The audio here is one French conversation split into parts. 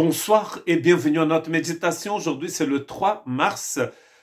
Bonsoir et bienvenue à notre méditation. Aujourd'hui, c'est le 3 mars.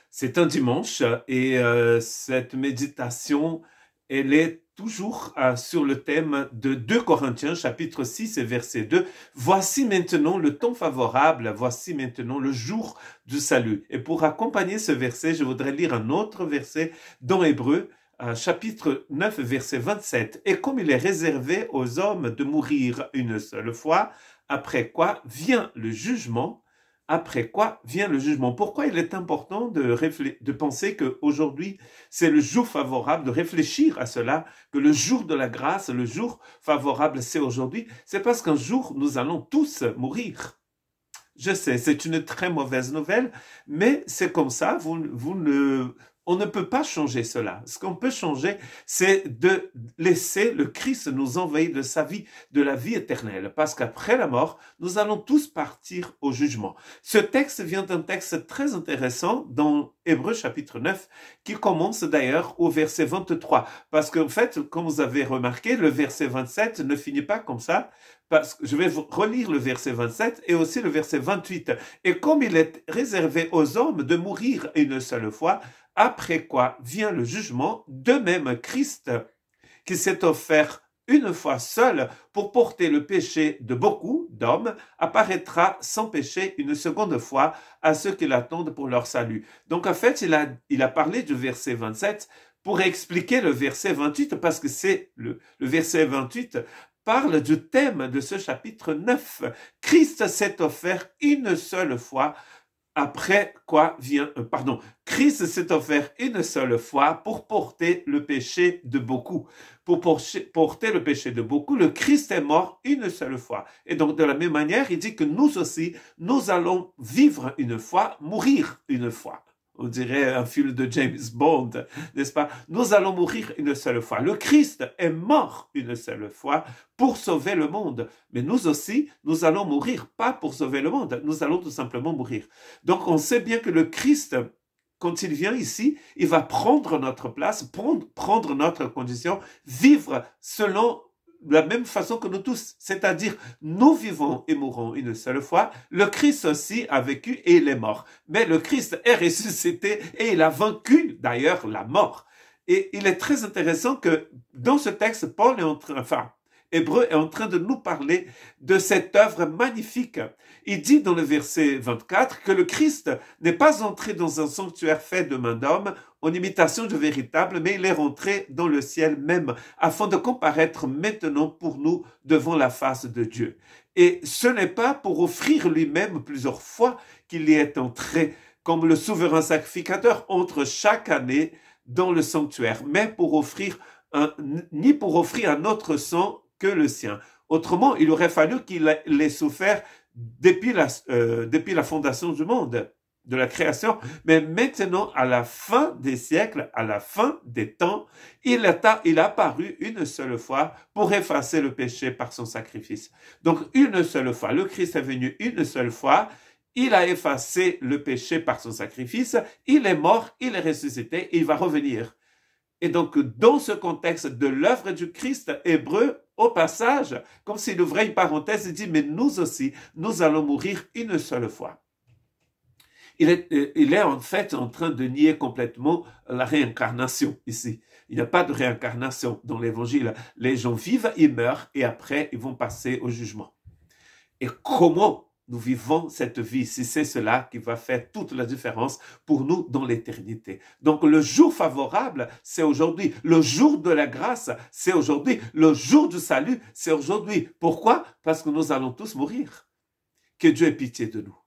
C'est un dimanche et euh, cette méditation, elle est toujours euh, sur le thème de 2 Corinthiens, chapitre 6 et verset 2. Voici maintenant le temps favorable, voici maintenant le jour du salut. Et pour accompagner ce verset, je voudrais lire un autre verset dans Hébreu, euh, chapitre 9, verset 27. Et comme il est réservé aux hommes de mourir une seule fois, après quoi vient le jugement, après quoi vient le jugement. Pourquoi il est important de, de penser qu'aujourd'hui, c'est le jour favorable, de réfléchir à cela, que le jour de la grâce, le jour favorable, c'est aujourd'hui, c'est parce qu'un jour, nous allons tous mourir. Je sais, c'est une très mauvaise nouvelle, mais c'est comme ça, vous, vous ne on ne peut pas changer cela. Ce qu'on peut changer, c'est de laisser le Christ nous envahir de sa vie, de la vie éternelle, parce qu'après la mort, nous allons tous partir au jugement. Ce texte vient d'un texte très intéressant dans Hébreu chapitre 9, qui commence d'ailleurs au verset 23, parce qu'en fait, comme vous avez remarqué, le verset 27 ne finit pas comme ça, parce que je vais vous relire le verset 27 et aussi le verset 28. Et comme il est réservé aux hommes de mourir une seule fois, après quoi vient le jugement, de même Christ, qui s'est offert une fois seul pour porter le péché de beaucoup d'hommes, apparaîtra sans péché une seconde fois à ceux qui l'attendent pour leur salut. Donc en fait, il a, il a parlé du verset 27 pour expliquer le verset 28, parce que c'est le, le verset 28 parle du thème de ce chapitre 9. Christ s'est offert une seule fois après quoi vient, euh, pardon, Christ s'est offert une seule fois pour porter le péché de beaucoup. Pour porter le péché de beaucoup, le Christ est mort une seule fois. Et donc, de la même manière, il dit que nous aussi, nous allons vivre une fois, mourir une fois on dirait un film de James Bond, n'est-ce pas Nous allons mourir une seule fois. Le Christ est mort une seule fois pour sauver le monde. Mais nous aussi, nous allons mourir, pas pour sauver le monde, nous allons tout simplement mourir. Donc on sait bien que le Christ, quand il vient ici, il va prendre notre place, prendre, prendre notre condition, vivre selon de la même façon que nous tous, c'est-à-dire nous vivons et mourons une seule fois, le Christ aussi a vécu et il est mort. Mais le Christ est ressuscité et il a vaincu d'ailleurs la mort. Et il est très intéressant que dans ce texte, Paul est en train, enfin, hébreu est en train de nous parler de cette œuvre magnifique. Il dit dans le verset 24 que le Christ n'est pas entré dans un sanctuaire fait de main d'homme en imitation du véritable, mais il est rentré dans le ciel même afin de comparaître maintenant pour nous devant la face de Dieu. Et ce n'est pas pour offrir lui-même plusieurs fois qu'il y est entré comme le souverain sacrificateur entre chaque année dans le sanctuaire, mais pour offrir un, ni pour offrir un autre sang que le sien. Autrement, il aurait fallu qu'il ait souffert depuis la, euh, depuis la fondation du monde, de la création. Mais maintenant, à la fin des siècles, à la fin des temps, il est il a paru une seule fois pour effacer le péché par son sacrifice. Donc, une seule fois. Le Christ est venu une seule fois. Il a effacé le péché par son sacrifice. Il est mort, il est ressuscité, il va revenir. Et donc, dans ce contexte de l'œuvre du Christ, Hébreu au passage, comme s'il ouvrait une parenthèse, il dit, mais nous aussi, nous allons mourir une seule fois. Il est, euh, il est, en fait en train de nier complètement la réincarnation ici. Il n'y a pas de réincarnation dans l'évangile. Les gens vivent, ils meurent et après ils vont passer au jugement. Et comment nous vivons cette vie, si c'est cela qui va faire toute la différence pour nous dans l'éternité. Donc le jour favorable, c'est aujourd'hui. Le jour de la grâce, c'est aujourd'hui. Le jour du salut, c'est aujourd'hui. Pourquoi Parce que nous allons tous mourir. Que Dieu ait pitié de nous.